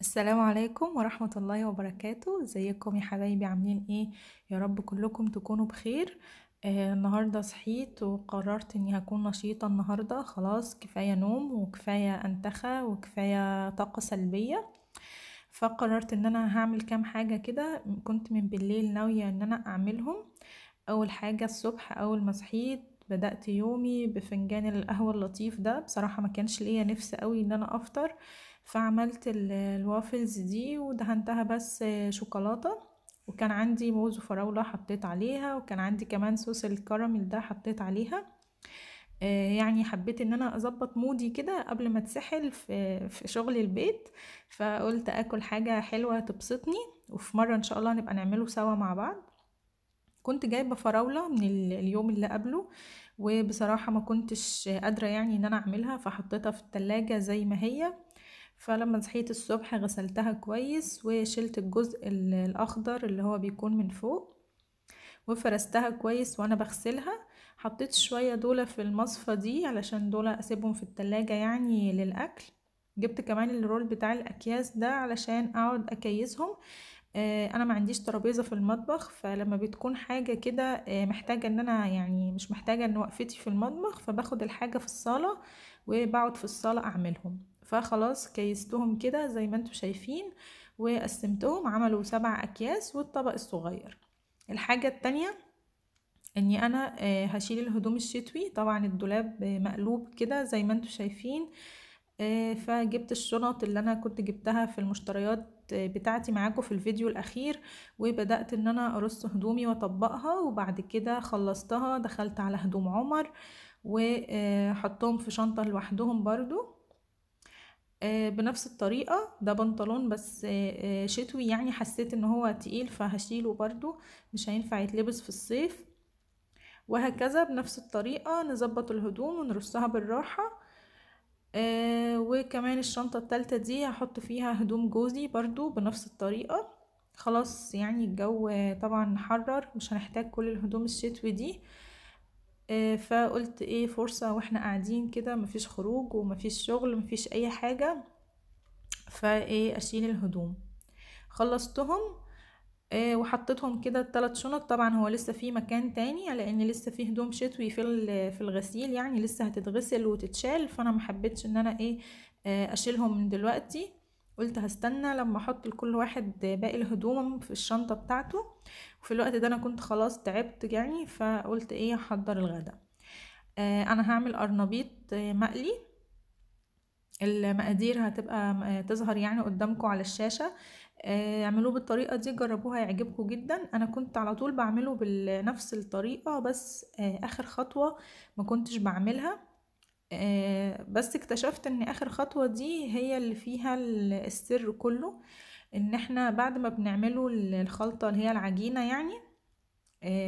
السلام عليكم ورحمة الله وبركاته ازيكم يا حبايبي عاملين ايه يا رب كلكم تكونوا بخير آه النهاردة صحيت وقررت اني هكون نشيطة النهاردة خلاص كفاية نوم وكفاية انتخى وكفاية طاقة سلبية فقررت ان انا هعمل كام حاجة كده كنت من بالليل ناوية ان انا اعملهم اول حاجة الصبح اول ما صحيت بدأت يومي بفنجان القهوة اللطيف ده بصراحة ما كانش ليا نفس قوي ان انا افطر فعملت الوافلز دي ودهنتها بس شوكولاتة وكان عندي موز وفراولة حطيت عليها وكان عندي كمان صوص الكراميل ده حطيت عليها آه، يعني حبيت ان انا اظبط مودي كده قبل ما اتسحل في شغل البيت فقلت اكل حاجة حلوة تبسطني وفي مرة ان شاء الله نبقى نعمله سوا مع بعض كنت جايبه فراوله من اليوم اللي قبله وبصراحه ما كنتش قادره يعني ان انا اعملها فحطيتها في التلاجة زي ما هي فلما صحيت الصبح غسلتها كويس وشلت الجزء الاخضر اللي هو بيكون من فوق وفرستها كويس وانا بغسلها حطيت شويه دول في المصفى دي علشان دول اسيبهم في التلاجة يعني للاكل جبت كمان الرول بتاع الاكياس ده علشان اقعد اكيسهم آه، انا ما عنديش ترابيزه في المطبخ فلما بتكون حاجه كده آه، محتاجه ان انا يعني مش محتاجه ان وقفتي في المطبخ فباخد الحاجه في الصاله وبقعد في الصاله اعملهم فخلاص كيستهم كده زي ما انتم شايفين وقسمتهم عملوا سبع اكياس والطبق الصغير الحاجه التانية اني انا آه، هشيل الهدوم الشتوي طبعا الدولاب مقلوب كده زي ما انتم شايفين آه، فجبت الشنط اللي انا كنت جبتها في المشتريات آه، بتاعتي معاكم في الفيديو الاخير وبدات ان انا ارص هدومي واطبقها وبعد كده خلصتها دخلت على هدوم عمر وحطهم في شنطه لوحدهم برضو آه، بنفس الطريقة ده بنطلون بس شتوي يعني حسيت ان هو تقيل فهشيله برضو مش هينفع يتلبس في الصيف وهكذا بنفس الطريقة نظبط الهدوم ونرصها بالراحة آه وكمان الشنطة التالتة دي هحط فيها هدوم جوزي برضو بنفس الطريقة خلاص يعني الجو طبعا حرر مش هنحتاج كل الهدوم الشتوي دي آه فقلت ايه فرصة واحنا قاعدين كده مفيش خروج ومفيش شغل مفيش اي حاجة فايه اشيل الهدوم خلصتهم آه، وحطيتهم كده الثلاث شنط طبعا هو لسه في مكان تاني لان لسه في هدوم شتوي في في الغسيل يعني لسه هتتغسل وتتشال فانا ما حبيتش ان انا ايه آه، اشيلهم من دلوقتي قلت هستنى لما احط لكل واحد باقي الهدوم في الشنطه بتاعته وفي الوقت ده انا كنت خلاص تعبت يعني فقلت ايه احضر الغدا آه، انا هعمل ارنبيط مقلي المقادير هتبقى تظهر يعني قدامكم على الشاشة آه، اعملوه بالطريقة دي جربوها يعجبكم جدا انا كنت على طول بعمله بنفس الطريقة بس آه، اخر خطوة ما كنتش بعملها آه، بس اكتشفت ان اخر خطوة دي هي اللي فيها السر كله ان احنا بعد ما بنعمله الخلطة اللي هي العجينة يعني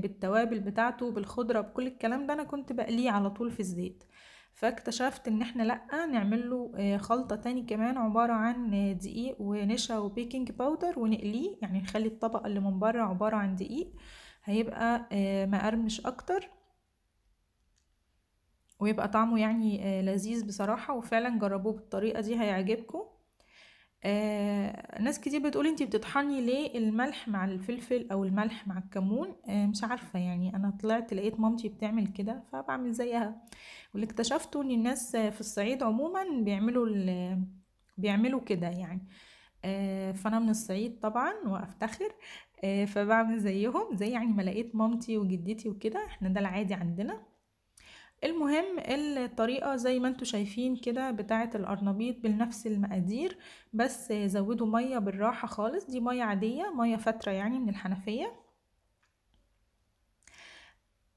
بالتوابل بتاعته بالخضرة بكل الكلام ده انا كنت بقليه على طول في الزيت فاكتشفت ان احنا لأ نعمل له آه، خلطة تاني كمان عبارة عن آه، دقيق ونشا وبيكنج باودر ونقليه يعني نخلي الطبقة اللي من بره عبارة عن دقيق هيبقى آه، مقرمش اكتر ويبقى طعمه يعني لذيذ بصراحة وفعلا جربوه بالطريقة دي هيعجبكم آه ناس كتير بتقول انتي بتطحني ليه الملح مع الفلفل او الملح مع الكمون آه مش عارفه يعني انا طلعت لقيت مامتي بتعمل كده فبعمل زيها واللي اكتشفته ان الناس في الصعيد عموما بيعملوا بيعملوا كده يعني آه فانا من الصعيد طبعا وافتخر آه فبعمل زيهم زي يعني ما لقيت مامتي وجدتي وكده احنا ده العادي عندنا المهم الطريقة زي ما انتوا شايفين كده بتاعة الارنبيط بنفس المقادير بس زودوا مية بالراحة خالص دي مية عادية مية فترة يعني من الحنفية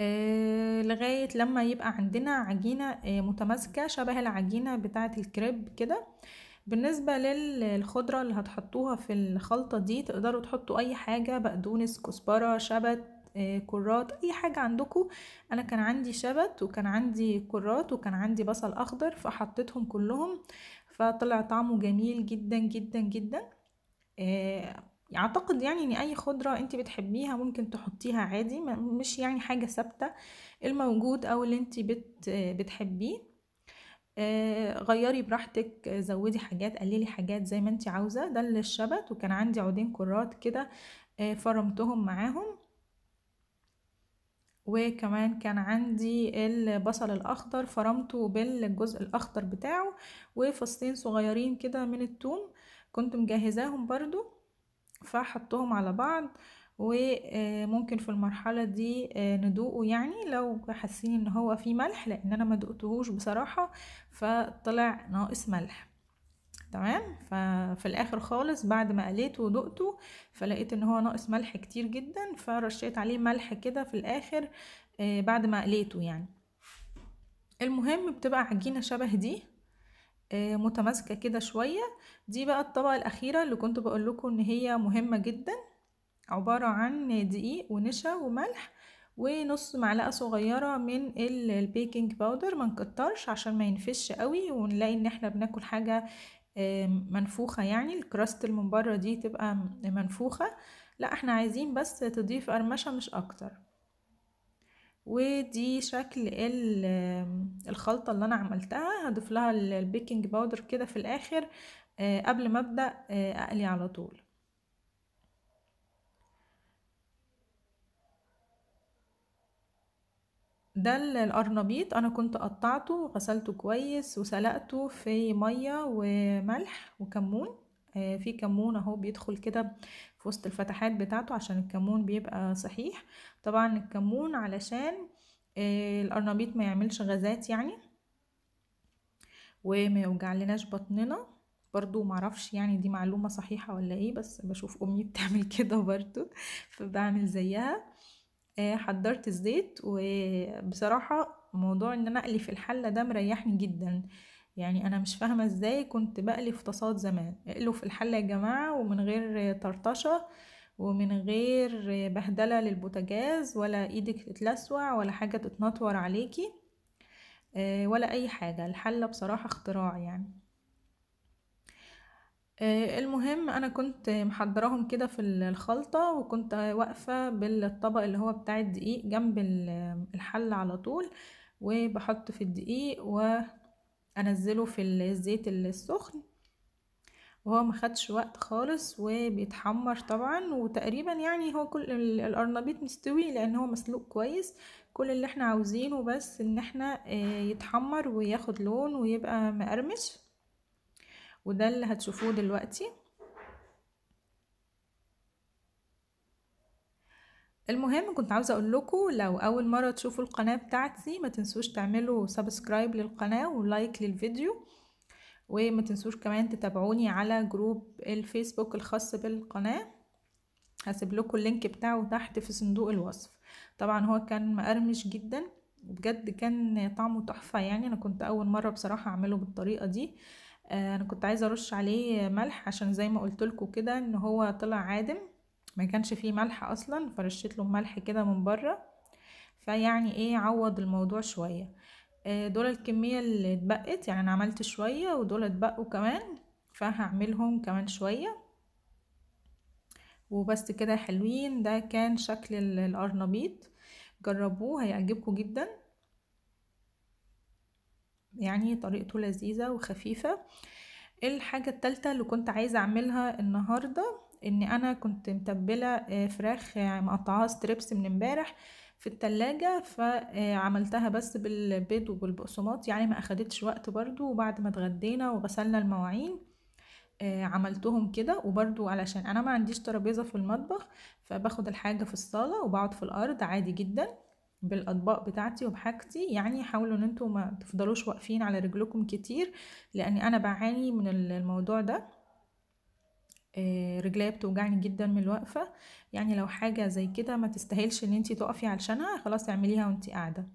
آه لغاية لما يبقى عندنا عجينة آه متماسكة شبه العجينة بتاعة الكريب كده بالنسبة للخضرة اللي هتحطوها في الخلطة دي تقدروا تحطوا أي حاجة بقدونس كزبرة شبت آه، كرات اي حاجه عندكم انا كان عندي شبت وكان عندي كرات وكان عندي بصل اخضر فحطيتهم كلهم فطلع طعمه جميل جدا جدا جدا آه، اعتقد يعني ان اي خضره انت بتحبيها ممكن تحطيها عادي مش يعني حاجه ثابته الموجود او اللي انت بت بتحبيه آه، غيري براحتك زودي حاجات قللي حاجات زي ما انت عاوزه ده للشبت وكان عندي عودين كرات كده فرمتهم معاهم وكمان كان عندي البصل الاخضر فرمته بالجزء الاخضر بتاعه وفصين صغيرين كده من التوم كنت مجهزاهم برضو فحطهم على بعض وممكن في المرحلة دي آه، ندوقه يعني لو حاسين ان هو فيه ملح لان انا ما دقتهوش بصراحة فطلع ناقص ملح تمام ففي الاخر خالص بعد ما قليته ودقته فلقيت ان هو ناقص ملح كتير جدا فرشيت عليه ملح كده في الاخر آه، بعد ما قليته يعني المهم بتبقى عجينه شبه دي آه، متماسكه كده شويه دي بقى الطبقه الاخيره اللي كنت بقول لكم ان هي مهمه جدا عباره عن دقيق ونشا وملح ونص معلقه صغيره من البيكنج باودر ما نكترش عشان ما ينفش قوي ونلاقي ان احنا بناكل حاجه منفوخة يعني الكراست اللي من بره دي تبقى منفوخة لا احنا عايزين بس تضيف قرمشة مش اكتر ودي شكل الخلطة اللي انا عملتها هضيف لها البيكنج باودر كده في الاخر آه، قبل ما ابدأ آه، اقلي على طول ده القرنبيط انا كنت قطعته وغسلته كويس وسلقته في ميه وملح وكمون آه، في كمون اهو بيدخل كده في وسط الفتحات بتاعته عشان الكمون بيبقى صحيح طبعا الكمون علشان آه، القرنبيط ما يعملش غازات يعني وما لناش بطننا برضو معرفش يعني دي معلومة صحيحة ولا ايه بس بشوف امي بتعمل كده برضو فبعمل زيها آه، حضرت الزيت وبصراحة موضوع ان انا اقلي في الحلة ده مريحني جدا يعني انا مش فاهمة ازاي كنت بقلي في طاسات زمان اقلوا في الحلة يا جماعة ومن غير طرطشة ومن غير بهدلة للبوتجاز ولا ايدك تتلسوع ولا حاجة تتنطور عليكي آه، ولا اي حاجة الحلة بصراحة اختراع يعني آه، المهم انا كنت محضراهم كده في الخلطة وكنت واقفة بالطبق اللي هو بتاع الدقيق جنب الحل على طول وبحط في الدقيق وانزله في الزيت السخن وهو ما خدش وقت خالص وبيتحمر طبعا وتقريبا يعني هو كل القرنبيط مستوي لان هو مسلوق كويس كل اللي احنا عاوزينه بس ان احنا آه، يتحمر وياخد لون ويبقى مقرمش وده اللي هتشوفوه دلوقتي المهم كنت عاوزه اقول لكم لو اول مره تشوفوا القناه بتاعتي ما تنسوش تعملوا سبسكرايب للقناه ولايك للفيديو وما تنسوش كمان تتابعوني على جروب الفيسبوك الخاص بالقناه هسيب لكم اللينك بتاعه تحت في صندوق الوصف طبعا هو كان مقرمش جدا وبجد كان طعمه تحفه يعني انا كنت اول مره بصراحه اعمله بالطريقه دي آه، انا كنت عايزه ارش عليه ملح عشان زي ما قلت لكم كده ان هو طلع عادم ما كانش فيه ملح اصلا فرشيت له ملح كده من بره فيعني ايه عوض الموضوع شويه آه، دول الكميه اللي اتبقت يعني انا عملت شويه ودول اتبقوا كمان فهعملهم كمان شويه وبس كده حلوين ده كان شكل الارنبيط جربوه هيعجبكم جدا يعني طريقته لذيذة وخفيفة الحاجة التالتة اللي كنت عايزة أعملها النهاردة إن أنا كنت متبلة آه، فراخ آه، مقطعاها ستريبس من امبارح في التلاجة فعملتها آه، بس بالبيض وبالبقسماط يعني ما أخدتش وقت برضو وبعد ما اتغدينا وغسلنا المواعين عملتهم كده وبرضو علشان أنا ما عنديش ترابيزة في المطبخ فباخد الحاجة في الصالة وبقعد في الأرض عادي جداً بالاطباق بتاعتي وبحاجتي يعني حاولوا ان انتوا ما تفضلوش واقفين على رجلكم كتير لاني انا بعاني من الموضوع ده آه، رجليا بتوجعني جدا من الوقفه يعني لو حاجه زي كده ما تستاهلش ان انتي تقفي علشانها خلاص اعمليها وانتي قاعده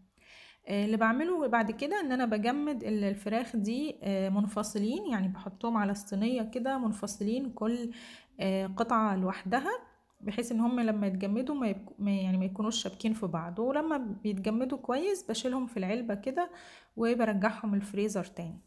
آه، اللي بعمله بعد كده ان انا بجمد الفراخ دي آه، منفصلين يعني بحطهم على الصينيه كده منفصلين كل قطعه لوحدها بحيث ان هم لما يتجمدوا ما, ما يعني ما يكونوش شابكين في بعض ولما بيتجمدوا كويس بشيلهم في العلبة كده وبرجعهم الفريزر تاني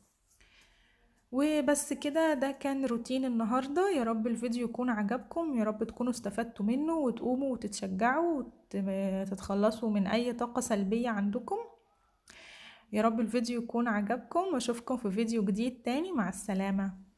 وبس كده ده كان روتين النهاردة يا رب الفيديو يكون عجبكم يا رب تكونوا استفدتوا منه وتقوموا وتتشجعوا وتتخلصوا من اي طاقة سلبية عندكم يا رب الفيديو يكون عجبكم واشوفكم في فيديو جديد تاني مع السلامة